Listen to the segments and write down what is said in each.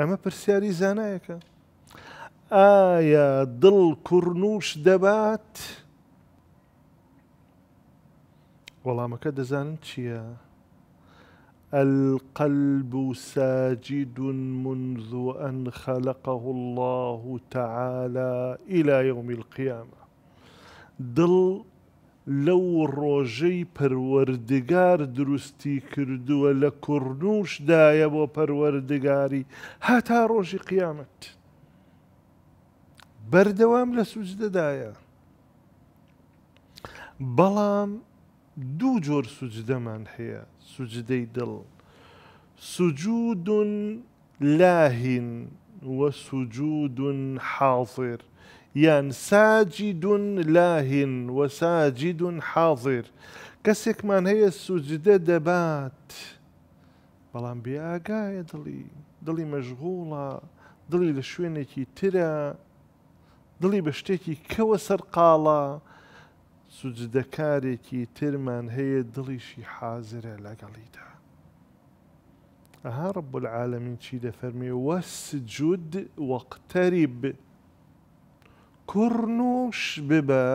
ئەمە پرسیاری ضل ئایا دبات والله ما وەڵامەکە دەزانن يا القلب ساجد منذ أن خلقه الله تعالى إلى يوم القيامة ضل لەو ڕۆژەی پەروەردگار دروستی کردووە لە کوڕنوشدایە بۆ پەروەردگاری هاتا ڕۆژی قیامەت بەردەوام لە سوجدەدایە بەڵام دوو جۆر سوجدەمان هەیە سوجدەی دڵ سوجودون لاهین وسجود حاضر یان ساجد لاهن و ساجد حاضر کەسێکمان هەیە سوجدە دەبات بەڵام بێ ئاگایە دڵی دڵی مەژغوڵە دڵی لە شوێنێکی ترە دڵی بە شتێکی کەوە سەرقاڵە سوجدەکارێکی ترمان هەیە دڵیشی حازرە لەگەڵیدا ها رب العالمين چی فرمي واسجد واقترب كرنوش ببا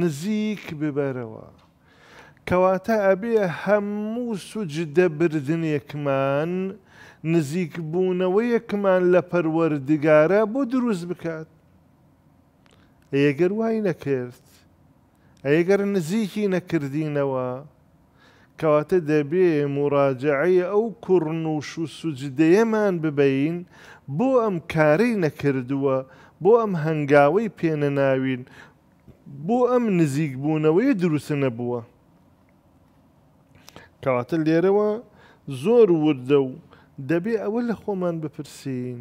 نزيك ببروا کەواتە ئەبێ هەموو سوجدە بردنێکمان نزیک بوونەوەیەکمان لبر پەروەردگارە بدروز بكات أيقر واي نكرت أيقر نزيكي نزیکی وا کەواتە دەبێ مراجعی ئەو کوڕن و سوجدەیەمان ببین بۆ ئەم کارەی نەکردووە بۆ ئەم هەنگاوەی پێنەناوین بۆ ئەم نزیک بوونەوەی دروست نەبووە. کەواتە لێرەوە زۆر وردە و دەبێ ئەوە لە خۆمان بپرسین.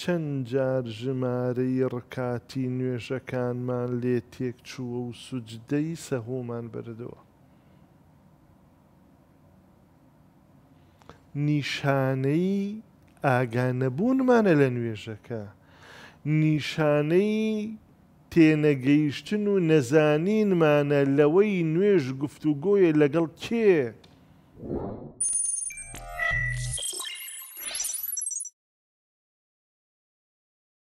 چەند جار ژمارەی ڕکاتی نوێژەکانمان لێ تێک چووە و سوجدەی سەهۆمان بردەوە. نیشانەی ئاگانەبوونمانە لە نوێژەکە نیشانەی تێنەگەیشتن و نەزانینمانە لەوەی نوێژ گفتوگۆیە لەگەڵ کێ؟